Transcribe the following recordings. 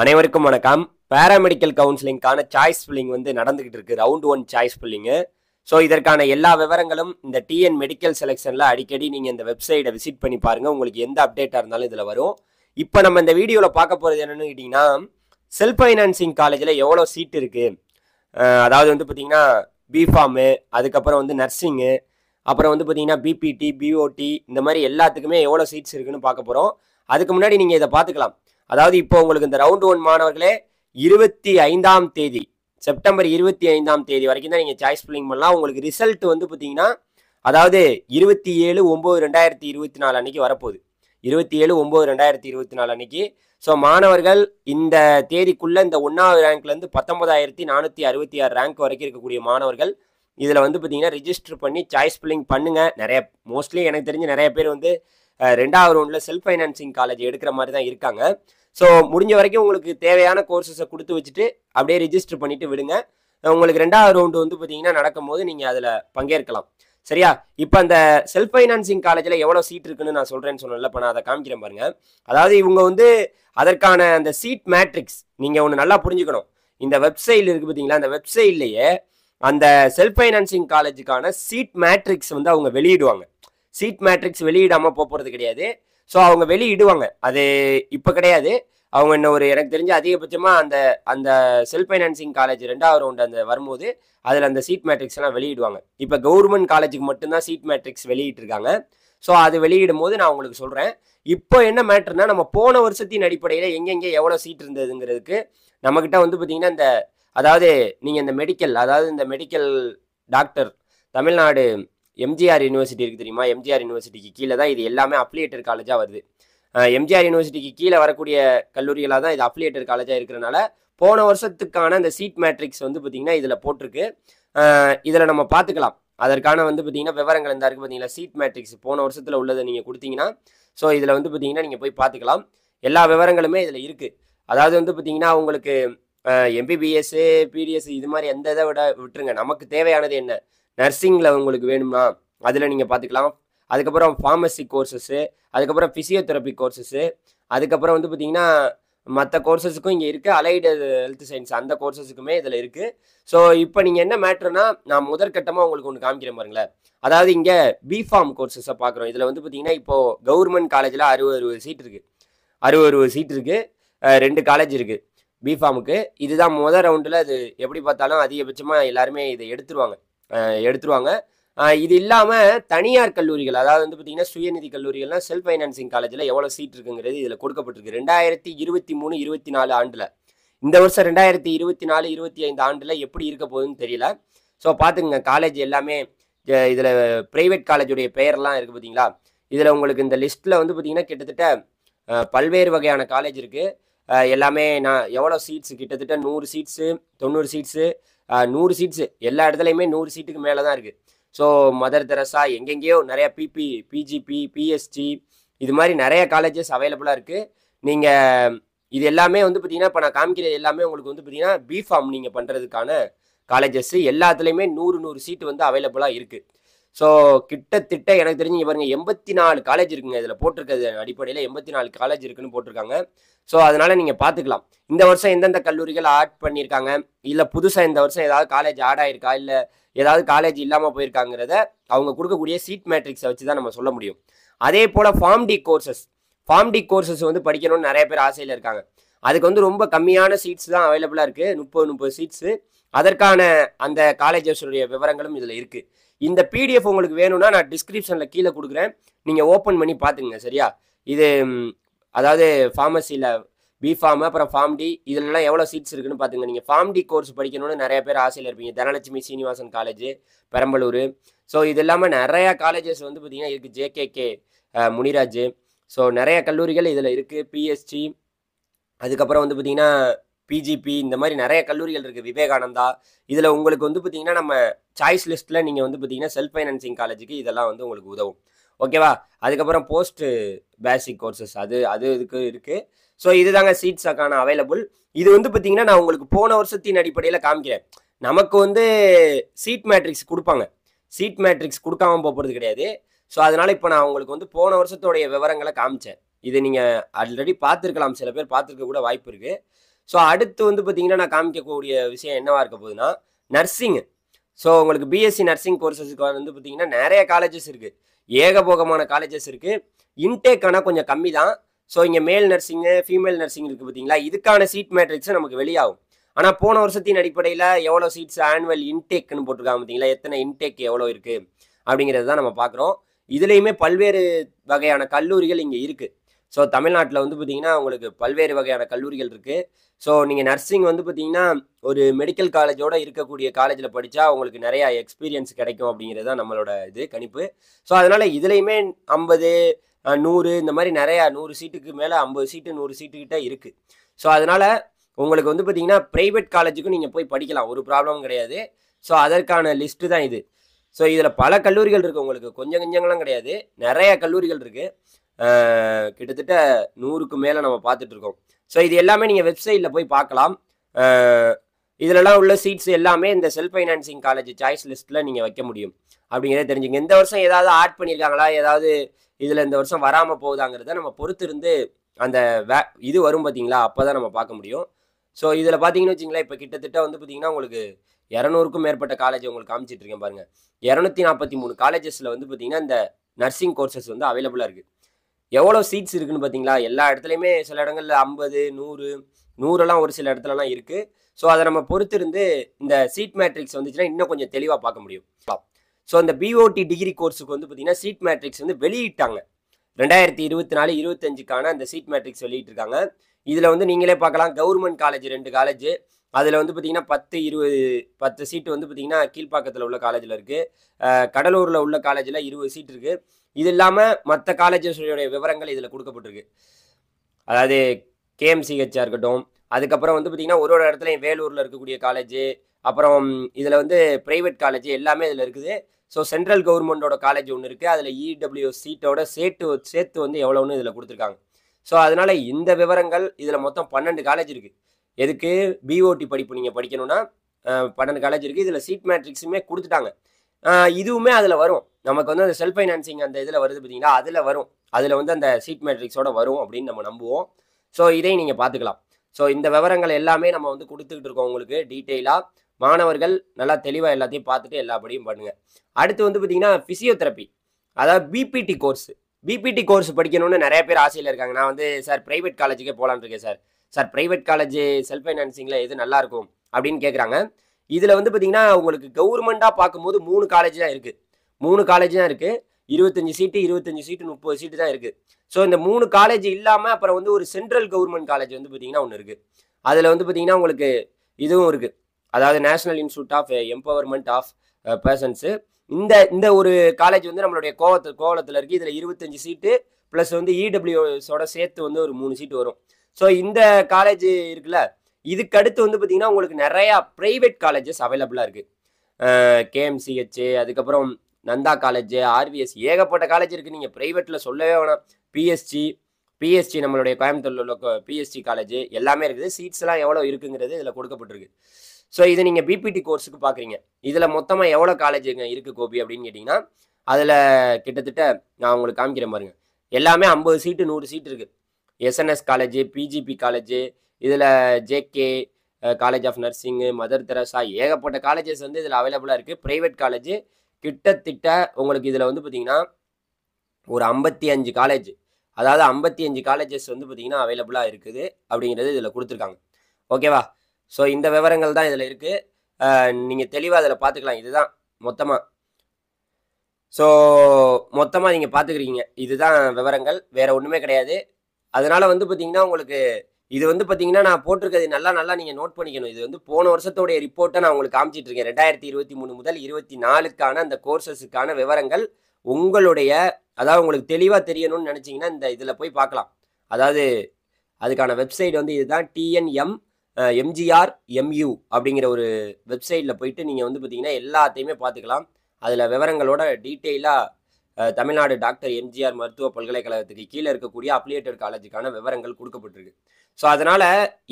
அனைவருக்கும் வணக்கம் paramedical கவுன்சிலிங்கான choice filling வந்து நடந்துகிட்டு இருக்கு round one choice filling so இதற்கான எல்லா விவரங்களும் இந்த டிஎன் மெடிக்கல் செலெக்ஷனில் அடிக்கடி நீங்கள் இந்த வெப்சைட்டை விசிட் பண்ணி பாருங்கள் உங்களுக்கு எந்த அப்டேட்டாக இருந்தாலும் இதில் வரும் இப்போ நம்ம இந்த வீடியோவில் பார்க்க போகிறது என்னென்னு கேட்டிங்கன்னா செல்ஃப் ஃபைனான்சிங் காலேஜில் எவ்வளோ சீட் இருக்குது அதாவது வந்து பார்த்தீங்கன்னா பிஃபார்மு அதுக்கப்புறம் வந்து நர்சிங்கு அப்புறம் வந்து பார்த்தீங்கன்னா பிபிடி பிஓடி இந்த மாதிரி எல்லாத்துக்குமே எவ்வளோ சீட்ஸ் இருக்குதுன்னு பார்க்க போகிறோம் அதுக்கு முன்னாடி நீங்கள் இதை பார்த்துக்கலாம் அதாவது இப்போ உங்களுக்கு இந்த ரவுண்ட் ஒன் மாணவர்களே இருபத்தி ஐந்தாம் தேதி செப்டம்பர் இருபத்தி ஐந்தாம் தேதி வரைக்கும் தான் நீங்கள் சாய்ஸ் பில்லிங் பண்ணலாம் உங்களுக்கு ரிசல்ட் வந்து பார்த்தீங்கன்னா அதாவது இருபத்தி ஏழு ஒம்பது ரெண்டாயிரத்தி இருபத்தி நாலு அன்னைக்கு வரப்போகுது இருபத்தி ஏழு ஒம்பது ரெண்டாயிரத்தி இருபத்தி நாலு அன்னைக்கு ஸோ மாணவர்கள் இந்த தேதிக்குள்ளே இந்த ஒன்றாவது ரேங்க்லேருந்து பத்தொன்பதாயிரத்தி நானூற்றி அறுபத்தி ஆறு ரேங்க் வரைக்கும் இருக்கக்கூடிய மாணவர்கள் இதில் வந்து பார்த்தீங்கன்னா ரிஜிஸ்டர் பண்ணி சாய்ஸ் ஃபில்லிங் பண்ணுங்கள் நிறைய மோஸ்ட்லி எனக்கு தெரிஞ்சு நிறைய பேர் வந்து ரெண்டாவது ரவுண்டில் செல்ஃப் ஃபைனான்சிங் காலேஜ் எடுக்கிற மாதிரி தான் இருக்காங்க ஸோ முடிஞ்ச வரைக்கும் உங்களுக்கு தேவையான கோர்சஸை கொடுத்து வச்சுட்டு அப்படியே ரிஜிஸ்டர் பண்ணிவிட்டு விடுங்க உங்களுக்கு ரெண்டாவது ரவுண்டு வந்து பார்த்தீங்கன்னா நடக்கும்போது நீங்கள் அதில் பங்கேற்கலாம் சரியா இப்போ அந்த செல்ஃப் ஃபைனான்சிங் காலேஜில் எவ்வளோ சீட் இருக்குன்னு நான் சொல்கிறேன்னு சொன்னல இப்போ நான் அதை காமிக்கிறேன் பாருங்கள் அதாவது இவங்க வந்து அதற்கான அந்த சீட் மேட்ரிக்ஸ் நீங்கள் ஒன்று நல்லா புரிஞ்சுக்கணும் இந்த வெப்சைட்ல இருக்குது பார்த்தீங்களா அந்த வெப்சைட்லேயே அந்த செல்ஃப் ஃபைனான்சிங் காலேஜுக்கான சீட் மேட்ரிக்ஸ் வந்து அவங்க வெளியிடுவாங்க சீட் மேட்ரிக்ஸ் வெளியிடாமல் போகிறது கிடையாது ஸோ அவங்க வெளியிடுவாங்க அது இப்போ கிடையாது அவங்க இன்னும் ஒரு எனக்கு தெரிஞ்ச அதிகபட்சமாக அந்த அந்த செல்ஃப் ஃபைனான்சிங் காலேஜ் ரெண்டாவது ரவுண்ட் அந்த வரும்போது அதில் அந்த சீட் மேட்ரிக்ஸ் எல்லாம் வெளியிடுவாங்க இப்போ கவர்மெண்ட் காலேஜுக்கு மட்டும்தான் சீட் மேட்ரிக்ஸ் வெளியிட்டிருக்காங்க ஸோ அது வெளியிடும் போது நான் உங்களுக்கு சொல்கிறேன் இப்போ என்ன மேட்ருனா நம்ம போன வருஷத்தின் அடிப்படையில் எங்கெங்கே எவ்வளோ சீட் இருந்ததுங்கிறதுக்கு நம்மக்கிட்ட வந்து பார்த்திங்கன்னா இந்த அதாவது நீங்கள் இந்த மெடிக்கல் அதாவது இந்த medical doctor Tamil Nadu MGR university இருக்குது தெரியுமா எம்ஜிஆர் யூனிவர்சிட்டிக்கு கீழே தான் இது எல்லாமே அப்ளியேட்டர் காலேஜாக வருது எம்ஜிஆர் யூனிவர்சிட்டிக்கு கீழே வரக்கூடிய கல்லூரிகளாக தான் இது அப்ளியேட்டர் காலேஜாக இருக்கிறனால போன வருஷத்துக்கான அந்த சீட் மேட்ரிக்ஸ் வந்து பார்த்திங்கன்னா இதில் போட்டிருக்கு இதில் நம்ம பார்த்துக்கலாம் அதற்கான வந்து பார்த்தீங்கன்னா விவரங்கள் இந்த இருக்குது பார்த்தீங்களா சீட் மேட்ரிக்ஸ் போன வருஷத்தில் உள்ளதை நீங்கள் கொடுத்தீங்கன்னா ஸோ இதில் வந்து பார்த்தீங்கன்னா நீங்கள் போய் பார்த்துக்கலாம் எல்லா விவரங்களுமே இதில் இருக்குது அதாவது வந்து பார்த்தீங்கன்னா உங்களுக்கு எம்பிபிஎஸ்ஸு பிடிஎஸ் இது மாதிரி எந்த இதை விட விட்டுருங்க நமக்கு தேவையானது என்ன நர்சிங்கில் உங்களுக்கு வேணும்னா அதில் நீங்கள் பார்த்துக்கலாம் அதுக்கப்புறம் ஃபார்மசி கோர்சஸ்ஸு அதுக்கப்புறம் ஃபிசியோதெரப்பி கோர்சஸ்ஸு அதுக்கப்புறம் வந்து பார்த்தீங்கன்னா மற்ற கோர்சஸுக்கும் இங்கே இருக்குது அலைடு ஹெல்த் சயின்ஸ் அந்த கோர்சஸுக்குமே இதில் இருக்குது ஸோ இப்போ நீங்கள் என்ன மேட்ருனா நான் முதற்கட்டமாக உங்களுக்கு ஒன்று காமிக்கிறேன் பாருங்களேன் அதாவது இங்கே பிஃபார்ம் கோர்சஸை பார்க்குறோம் இதில் வந்து பார்த்தீங்கன்னா இப்போது கவர்மெண்ட் காலேஜில் அறுபது அறுபது சீட் இருக்குது அறுபது அறுபது சீட் இருக்குது ரெண்டு காலேஜ் இருக்குது பிஃபார்முக்கு இதுதான் முதல் ரவுண்டில் அது எப்படி பார்த்தாலும் அதிகபட்சமாக எல்லாருமே இதை எடுத்துருவாங்க எடுத்துருவாங்க இது இல்லாமல் தனியார் கல்லூரிகள் அதாவது வந்து பார்த்தீங்கன்னா சுயநிதி கல்லூரிகள்லாம் செல்ஃப் ஃபைனான்சிங் காலேஜில் எவ்வளோ சீட் இருக்குங்கிறது இதில் கொடுக்கப்பட்டிருக்கு ரெண்டாயிரத்தி இருபத்தி மூணு இருபத்தி நாலு ஆண்டில் இந்த வருஷம் ரெண்டாயிரத்தி இருபத்தி நாலு இருபத்தி ஐந்து ஆண்டில் எப்படி இருக்க போகுதுன்னு தெரியல ஸோ பார்த்துங்க காலேஜ் எல்லாமே இதில் ப்ரைவேட் காலேஜுடைய பெயர்லாம் இருக்குது பார்த்தீங்களா இதில் உங்களுக்கு இந்த லிஸ்ட்டில் வந்து பார்த்தீங்கன்னா கிட்டத்தட்ட பல்வேறு வகையான காலேஜ் இருக்குது எல்லாமே நான் எவ்வளோ சீட்ஸு கிட்டத்தட்ட நூறு சீட்ஸு தொண்ணூறு சீட்ஸு நூறு சீட்ஸு எல்லா இடத்துலையுமே நூறு சீட்டுக்கு மேலே தான் இருக்குது ஸோ மதர் தெரசா எங்கெங்கேயோ நிறையா பிபி பிஜிபி பிஎஸ்டி இது மாதிரி நிறைய காலேஜஸ் அவைலபிளாக இருக்குது நீங்கள் இது எல்லாமே வந்து பார்த்தீங்கன்னா இப்போ நான் காமிக்கிற எல்லாமே உங்களுக்கு வந்து பார்த்தீங்கன்னா பிஃபார்ம் நீங்கள் பண்ணுறதுக்கான காலேஜஸ் எல்லாத்துலேயுமே நூறு நூறு சீட்டு வந்து அவைலபிளாக இருக்குது ஸோ கிட்டத்தட்ட எனக்கு தெரிஞ்சு இங்கே பாருங்கள் எண்பத்தி நாலு காலேஜ் இருக்குங்க இதில் போட்டிருக்கிறது அடிப்படையில் எண்பத்தி நாலு காலேஜ் இருக்குன்னு போட்டிருக்காங்க ஸோ அதனால் நீங்கள் பார்த்துக்கலாம் இந்த வருஷம் எந்தெந்த கல்லூரிகள் ஆட் பண்ணியிருக்காங்க இல்லை புதுசாக இந்த வருஷம் ஏதாவது காலேஜ் ஆட் ஆயிருக்கா இல்லை ஏதாவது காலேஜ் இல்லாமல் போயிருக்காங்கிறத அவங்க கொடுக்கக்கூடிய சீட் மேட்ரிக்ஸை வச்சு தான் நம்ம சொல்ல முடியும் அதே போல் pharm D courses pharm D courses வந்து படிக்கணும்னு நிறைய பேர் ஆசையில் இருக்காங்க அதுக்கு வந்து ரொம்ப கம்மியான சீட்ஸ் தான் அவைலபிளாக இருக்குது முப்பது முப்பது சீட்ஸு அதற்கான அந்த காலேஜஸுடைய விவரங்களும் இதில் இருக்குது இந்த பிடிஎஃப் உங்களுக்கு வேணும்னா நான் டிஸ்கிரிப்ஷனில் கீழே கொடுக்குறேன் நீங்கள் ஓப்பன் பண்ணி பார்த்துங்க சரியா இது அதாவது ஃபார்மசியில் பி ஃபார்ம் அப்புறம் ஃபார்ம் டி இதுலலாம் எவ்வளோ சீட்ஸ் இருக்குன்னு பார்த்துங்க நீங்கள் ஃபார்ம் டி கோர்ஸ் படிக்கணும்னு நிறைய பேர் ஆசையில் இருப்பீங்க தனலட்சுமி சீனிவாசன் காலேஜ் பெரம்பலூர் ஸோ இது இல்லாமல் நிறையா காலேஜஸ் வந்து பார்த்திங்கன்னா இருக்குது ஜேகேகே முனிராஜ் ஸோ நிறைய கல்லூரிகள் இதில் இருக்குது பிஎஸ்டி அதுக்கப்புறம் வந்து பார்த்திங்கன்னா பிஜிபி இந்த மாதிரி நிறைய கல்லூரிகள் இருக்குது விவேகானந்தா இதில் உங்களுக்கு வந்து பார்த்தீங்கன்னா நம்ம சாய்ஸ் லிஸ்ட்டில் நீங்கள் வந்து பார்த்தீங்கன்னா செல்ஃப் ஃபைனான்சிங் காலேஜுக்கு இதெல்லாம் வந்து உங்களுக்கு உதவும் ஓகேவா அதுக்கப்புறம் போஸ்ட் பேசிக் கோர்சஸ் அது அது இதுக்கு இருக்குது ஸோ இதுதாங்க சீட்ஸாக்கான அவைலபிள் இது வந்து பார்த்தீங்கன்னா நான் உங்களுக்கு போன வருஷத்தின் அடிப்படையில் காமிக்கிறேன் நமக்கு வந்து சீட் மேட்ரிக்ஸ் கொடுப்பாங்க சீட் மேட்ரிக்ஸ் கொடுக்காம போகிறது கிடையாது ஸோ அதனால் இப்போ நான் உங்களுக்கு வந்து போன வருஷத்துடைய விவரங்களை காமிச்சேன் இது நீங்கள் ஆல்ரெடி பார்த்துருக்கலாம் சில பேர் பார்த்துருக்க கூட வாய்ப்பு இருக்குது ஸோ அடுத்து வந்து பார்த்தீங்கன்னா நான் காமிக்கக்கூடிய விஷயம் என்னவா இருக்க போகுதுன்னா நர்சிங் ஸோ உங்களுக்கு பிஎஸ்சி நர்சிங் கோர்சஸுக்கு வந்து பார்த்தீங்கன்னா நிறைய காலேஜஸ் இருக்குது ஏகபோகமான காலேஜஸ் இருக்குது இன்டேக் ஆனால் கொஞ்சம் கம்மி தான் ஸோ இங்கே மேல் நர்சிங்கு ஃபீமேல் நர்சிங் இருக்குது பார்த்தீங்களா இதுக்கான சீட் மேட்ரிக்ஸ் நமக்கு வெளியாகும் ஆனால் போன வருஷத்தின் அடிப்படையில் எவ்வளோ சீட்ஸ் ஆனுவல் இன்டேக்னு போட்டிருக்காங்க பார்த்தீங்களா எத்தனை இன்டேக் எவ்வளோ இருக்குது அப்படிங்கிறது தான் நம்ம பார்க்குறோம் இதுலேயுமே பல்வேறு வகையான கல்லூரிகள் இங்கே இருக்குது ஸோ தமிழ்நாட்டில் வந்து பார்த்திங்கன்னா உங்களுக்கு பல்வேறு வகையான கல்லூரிகள் இருக்குது ஸோ நீங்கள் நர்சிங் வந்து பார்த்திங்கன்னா ஒரு மெடிக்கல் காலேஜோட இருக்கக்கூடிய காலேஜில் படித்தா உங்களுக்கு நிறையா எக்ஸ்பீரியன்ஸ் கிடைக்கும் அப்படிங்கிறது தான் நம்மளோட இது கணிப்பு ஸோ அதனால் இதுலேயுமே ஐம்பது நூறு இந்த மாதிரி நிறையா நூறு சீட்டுக்கு மேலே ஐம்பது சீட்டு நூறு சீட்டுக்கிட்ட இருக்குது ஸோ அதனால் உங்களுக்கு வந்து பார்த்திங்கன்னா ப்ரைவேட் காலேஜுக்கும் நீங்கள் போய் படிக்கலாம் ஒரு ப்ராப்ளமும் கிடையாது ஸோ அதற்கான லிஸ்ட்டு தான் இது ஸோ இதில் பல கல்லூரிகள் இருக்குது உங்களுக்கு கொஞ்சம் கொஞ்சங்களாம் கிடையாது நிறைய கல்லூரிகள் இருக்குது கிட்டத்தட்ட நூறுக்கு மேலே நம்ம பார்த்துட்ருக்கோம் ஸோ இது எல்லாமே நீங்கள் வெப்சைட்டில் போய் பார்க்கலாம் இதிலலாம் உள்ள சீட்ஸ் எல்லாமே இந்த செல்ஃப் ஃபைனான்சிங் காலேஜ் சாய்ஸ் லிஸ்ட்டில் நீங்கள் வைக்க முடியும் அப்படிங்கிறத தெரிஞ்சுங்க இந்த வருஷம் ஏதாவது ஆட் பண்ணியிருக்காங்களா ஏதாவது இதில் இந்த வருஷம் வராமல் போகுதாங்கிறத நம்ம பொறுத்து இருந்து அந்த வே இது வரும் பார்த்தீங்களா அப்போ தான் நம்ம பார்க்க முடியும் ஸோ இதில் பார்த்தீங்கன்னு வச்சிங்களேன் இப்போ கிட்டத்தட்ட வந்து பார்த்தீங்கன்னா உங்களுக்கு இரநூறுக்கும் மேற்பட்ட காலேஜ் உங்களுக்கு காமிச்சிட்டு இருக்கேன் பாருங்கள் இரநூத்தி நாற்பத்தி மூணு காலேஜஸில் வந்து பார்த்தீங்கன்னா இந்த நர்சிங் கோர்சஸ் வந்து அவைலபிளாக இருக்குது எவ்வளோ சீட்ஸ் இருக்குன்னு பார்த்தீங்களா எல்லா இடத்துலையுமே சில இடங்களில் ஐம்பது நூறு நூறெல்லாம் ஒரு சில இடத்துலலாம் இருக்குது ஸோ அதை நம்ம பொறுத்து இருந்து இந்த சீட் மேட்ரிக்ஸ் வந்துச்சுன்னா இன்னும் கொஞ்சம் தெளிவாக பார்க்க முடியும் ஸோ அந்த பிஓடி டிகிரி கோர்ஸுக்கு வந்து பார்த்தீங்கன்னா சீட் மேட்ரிக்ஸ் வந்து வெளியிட்டாங்க ரெண்டாயிரத்தி இருபத்தி நாலு இருபத்தஞ்சுக்கான அந்த சீட் மேட்ரிக்ஸ் வெளியிட்டிருக்காங்க இதில் வந்து நீங்களே பார்க்கலாம் கவர்மெண்ட் காலேஜ் ரெண்டு காலேஜ் அதில் வந்து பார்த்தீங்கன்னா பத்து இருபது பத்து சீட்டு வந்து பார்த்தீங்கன்னா கீழ்ப்பாக்கத்தில் உள்ள காலேஜில் இருக்குது கடலூரில் உள்ள காலேஜில் இருபது சீட் இருக்குது இது இல்லாமல் மற்ற காலேஜஸுடைய விவரங்கள் இதில் கொடுக்கப்பட்டிருக்கு அதாவது கேஎம்சிஹெச்சாக இருக்கட்டும் அதுக்கப்புறம் வந்து பார்த்திங்கன்னா ஒரு ஒரு இடத்துலையும் வேலூரில் இருக்கக்கூடிய காலேஜு அப்புறம் இதில் வந்து ப்ரைவேட் காலேஜ் எல்லாமே இதில் இருக்குது ஸோ சென்ட்ரல் கவர்மெண்ட்டோட காலேஜ் ஒன்று இருக்குது அதில் இடபிள்யூ சீட்டோட சேர்த்து சேர்த்து வந்து எவ்வளோன்னு இதில் கொடுத்துருக்காங்க ஸோ அதனால் இந்த விவரங்கள் இதில் மொத்தம் பன்னெண்டு காலேஜ் இருக்குது எதுக்கு பிஓடி படிப்பு நீங்கள் படிக்கணும்னா பன்னெண்டு காலேஜ் இருக்குது இதில் சீட் மேட்ரிக்ஸுமே கொடுத்துட்டாங்க இதுவுமே அதில் வரும் நமக்கு வந்து அந்த செல்ஃப் ஃபைனான்சிங் அந்த இதில் வருது பார்த்தீங்கன்னா அதில் வரும் அதில் வந்து அந்த சீட் மேட்ரிக்ஸோட வரும் அப்படின்னு நம்ம நம்புவோம் ஸோ இதையும் நீங்கள் பார்த்துக்கலாம் ஸோ இந்த விவரங்கள் எல்லாமே நம்ம வந்து கொடுத்துக்கிட்டு இருக்கோம் உங்களுக்கு டீட்டெயிலாக மாணவர்கள் நல்லா தெளிவாக எல்லாத்தையும் பார்த்துட்டு எல்லாபடியும் பண்ணுங்கள் அடுத்து வந்து பார்த்தீங்கன்னா ஃபிசியோதெரப்பி அதாவது பிபிடி கோர்ஸ் பிபிடி கோர்ஸ் படிக்கணும்னு நிறைய பேர் ஆசையில் இருக்காங்க நான் வந்து சார் ப்ரைவேட் காலேஜுக்கே போகலான்னு இருக்கேன் sir sir private college self ஃபைனான்சிங்கில் எது நல்லாயிருக்கும் அப்படின்னு கேட்குறாங்க இதில் வந்து பார்த்தீங்கன்னா உங்களுக்கு கவர்மெண்ட்டாக பார்க்கும்போது மூணு காலேஜ் தான் இருக்குது மூணு காலேஜ் தான் இருக்குது இருபத்தஞ்சு சீட்டு இருபத்தஞ்சு சீட்டு முப்பது சீட்டு தான் இருக்குது ஸோ இந்த மூணு காலேஜ் இல்லாமல் அப்புறம் வந்து ஒரு சென்ட்ரல் கவர்மெண்ட் காலேஜ் வந்து பார்த்திங்கன்னா ஒன்று இருக்குது அதில் வந்து பார்த்தீங்கன்னா உங்களுக்கு இதுவும் இருக்குது அதாவது national institute of empowerment of persons இந்த இந்த ஒரு காலேஜ் வந்து நம்மளுடைய கோவத்து கோவலத்தில் இருக்குது இதில் இருபத்தஞ்சு சீட்டு ப்ளஸ் வந்து இடபிள்யூஸோட e சேர்த்து வந்து ஒரு மூணு சீட்டு வரும் ஸோ இந்த காலேஜ் இருக்குல்ல இதுக்கு அடுத்து வந்து பார்த்தீங்கன்னா உங்களுக்கு நிறையா ப்ரைவேட் காலேஜஸ் அவைலபிளாக இருக்குது கேஎம்சிஹெச் அதுக்கப்புறம் நந்தா காலேஜ் ஆர்விஎஸ் ஏகப்பட்ட காலேஜ் இருக்குது நீங்கள் ப்ரைவேட்டில் சொல்லவே வேணாம் பிஎஸ்சி பிஎஸ்சி நம்மளுடைய கோயம்புத்தூரில் உள்ள காலேஜ் எல்லாமே இருக்குது சீட்ஸ்லாம் எவ்வளோ இருக்குங்கிறது இதில் கொடுக்கப்பட்டிருக்கு ஸோ இதை நீங்கள் பிபிடி கோர்ஸுக்கு பார்க்குறீங்க இதில் மொத்தமாக எவ்வளோ காலேஜுங்க இருக்குது கோபி அப்படின்னு கேட்டிங்கன்னா அதில் கிட்டத்தட்ட நான் உங்களுக்கு காமிக்கிறேன் பாருங்கள் எல்லாமே ஐம்பது சீட்டு நூறு சீட் இருக்குது எஸ்என்எஸ் காலேஜ் பிஜிபி காலேஜ் இதில் JK college of nursing Mother Teresa ஏகப்பட்ட காலேஜஸ் வந்து இதில் அவைலபிளாக இருக்குது ப்ரைவேட் காலேஜ் கிட்டத்தட்ட உங்களுக்கு இதில் வந்து பார்த்தீங்கன்னா ஒரு ஐம்பத்தி அஞ்சு காலேஜ் அதாவது ஐம்பத்தி அஞ்சு காலேஜஸ் வந்து பார்த்தீங்கன்னா அவைலபிளாக இருக்குது அப்படிங்கிறது இதில் கொடுத்துருக்காங்க ஓகேவா ஸோ இந்த விவரங்கள் தான் இதில் இருக்குது நீங்கள் தெளிவாக அதில் பார்த்துக்கலாம் இதுதான் மொத்தமாக ஸோ மொத்தமாக நீங்கள் பார்த்துக்கிறீங்க இதுதான் விவரங்கள் வேறு ஒன்றுமே கிடையாது அதனால் வந்து பார்த்தீங்கன்னா உங்களுக்கு இது வந்து பார்த்தீங்கன்னா நான் போட்டிருக்கிறது நல்லா நல்லா நீங்கள் நோட் பண்ணிக்கணும் இது வந்து போன வருஷத்தோடைய ரிப்போர்ட்டை நான் உங்களுக்கு காமிச்சிட்டு இருக்கேன் ரெண்டாயிரத்தி இருபத்தி மூணு முதல் இருபத்தி நாலுக்கான அந்த கோர்சஸுக்கான விவரங்கள் உங்களுடைய அதாவது உங்களுக்கு தெளிவாக தெரியணும்னு நினச்சிங்கன்னா இந்த இதில் போய் பார்க்கலாம் அதாவது அதுக்கான வெப்சைட் வந்து இதுதான் டிஎன்எம் எம்ஜிஆர் எம்யூ அப்படிங்கிற ஒரு வெப்சைட்டில் போயிட்டு நீங்கள் வந்து பார்த்தீங்கன்னா எல்லாத்தையுமே பார்த்துக்கலாம் அதில் விவரங்களோட டீட்டெயிலாக தமிழ்நாடு டாக்டர் எம்ஜிஆர் மருத்துவ பல்கலைக்கழகத்துக்கு கீழே இருக்கக்கூடிய அப்ளியேட்டட் காலேஜுக்கான விவரங்கள் கொடுக்கப்பட்டிருக்கு ஸோ அதனால்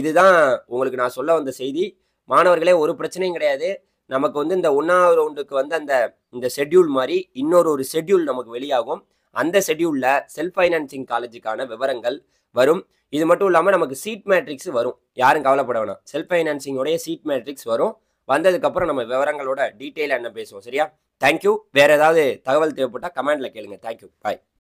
இதுதான் உங்களுக்கு நான் சொல்ல வந்த செய்தி மாணவர்களே ஒரு பிரச்சனையும் கிடையாது நமக்கு வந்து இந்த ஒன்றாவது ரவுண்டுக்கு வந்து அந்த இந்த ஷெட்யூல் மாதிரி இன்னொரு ஒரு ஷெட்யூல் நமக்கு வெளியாகும் அந்த ஷெட்யூலில் செல்ஃப் ஃபைனான்சிங் காலேஜுக்கான விவரங்கள் வரும் இது மட்டும் இல்லாமல் நமக்கு சீட் மேட்ரிக்ஸ் வரும் யாரும் கவலைப்பட வேணாம் செல்ஃப் ஃபைனான்சிங்கோடைய சீட் மேட்ரிக்ஸ் வரும் வந்ததுக்கப்புறம் நம்ம விவரங்களோட டீட்டெயிலாக என்ன பேசுவோம் சரியா தேங்க்யூ வேறு ஏதாவது தகவல் தேவைப்பட்டால் கமெண்டில் கேளுங்க தேங்க்யூ பாய்